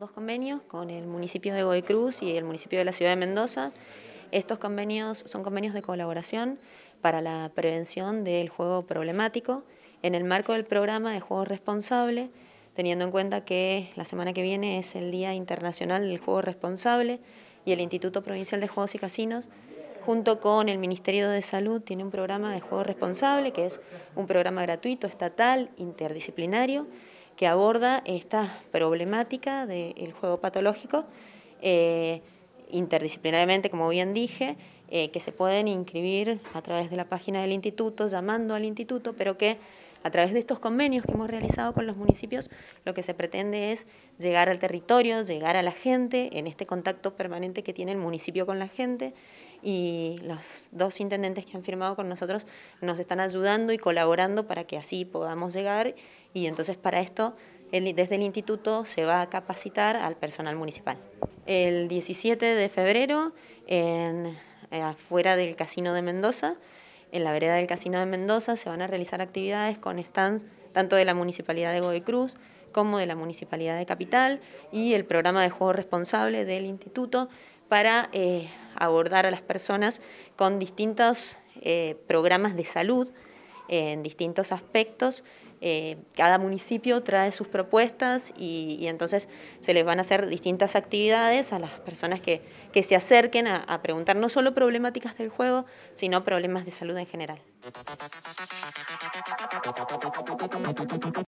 dos convenios con el municipio de Goy Cruz y el municipio de la ciudad de Mendoza. Estos convenios son convenios de colaboración para la prevención del juego problemático en el marco del programa de juego responsable, teniendo en cuenta que la semana que viene es el Día Internacional del Juego Responsable y el Instituto Provincial de Juegos y Casinos, junto con el Ministerio de Salud, tiene un programa de juego responsable, que es un programa gratuito, estatal, interdisciplinario, que aborda esta problemática del juego patológico eh, interdisciplinariamente, como bien dije, eh, que se pueden inscribir a través de la página del instituto, llamando al instituto, pero que a través de estos convenios que hemos realizado con los municipios, lo que se pretende es llegar al territorio, llegar a la gente, en este contacto permanente que tiene el municipio con la gente, y los dos intendentes que han firmado con nosotros nos están ayudando y colaborando para que así podamos llegar, y entonces para esto desde el instituto se va a capacitar al personal municipal. El 17 de febrero, en, eh, afuera del Casino de Mendoza, en la vereda del Casino de Mendoza se van a realizar actividades con stands tanto de la Municipalidad de Godoy Cruz como de la Municipalidad de Capital y el programa de juego responsable del instituto para eh, abordar a las personas con distintos eh, programas de salud en distintos aspectos. Eh, cada municipio trae sus propuestas y, entonces se les van a hacer distintas actividades a las personas que, se acerquen a preguntar no solo problemáticas del juego, sino problemas de salud en general.